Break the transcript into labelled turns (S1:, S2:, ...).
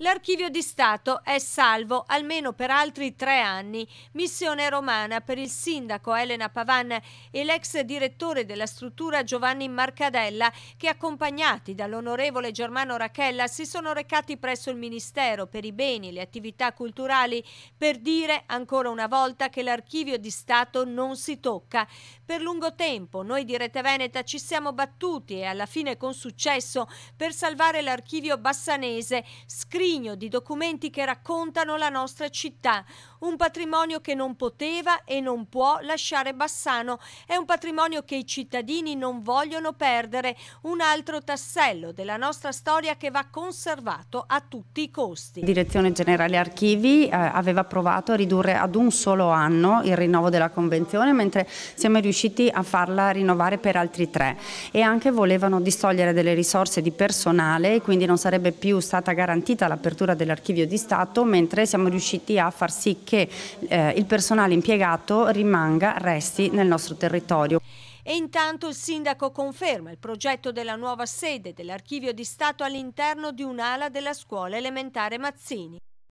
S1: L'archivio di Stato è salvo almeno per altri tre anni. Missione romana per il sindaco Elena Pavan e l'ex direttore della struttura Giovanni Marcadella che accompagnati dall'onorevole Germano Rachella si sono recati presso il Ministero per i beni e le attività culturali per dire ancora una volta che l'archivio di Stato non si tocca. Per lungo tempo noi di Rete Veneta ci siamo battuti e alla fine con successo per salvare l'archivio bassanese scritto scrigno di documenti che raccontano la nostra città, un patrimonio che non poteva e non può lasciare Bassano, è un patrimonio che i cittadini non vogliono perdere, un altro tassello della nostra storia che va conservato a tutti i costi.
S2: Direzione Generale Archivi eh, aveva provato a ridurre ad un solo anno il rinnovo della convenzione, mentre siamo riusciti a farla rinnovare per altri tre e anche volevano distogliere delle risorse di personale e quindi non sarebbe più stata garantita la l'apertura dell'archivio di Stato, mentre siamo riusciti a far sì che eh, il personale impiegato rimanga, resti nel nostro territorio.
S1: E intanto il sindaco conferma il progetto della nuova sede dell'archivio di Stato all'interno di un'ala della scuola elementare Mazzini.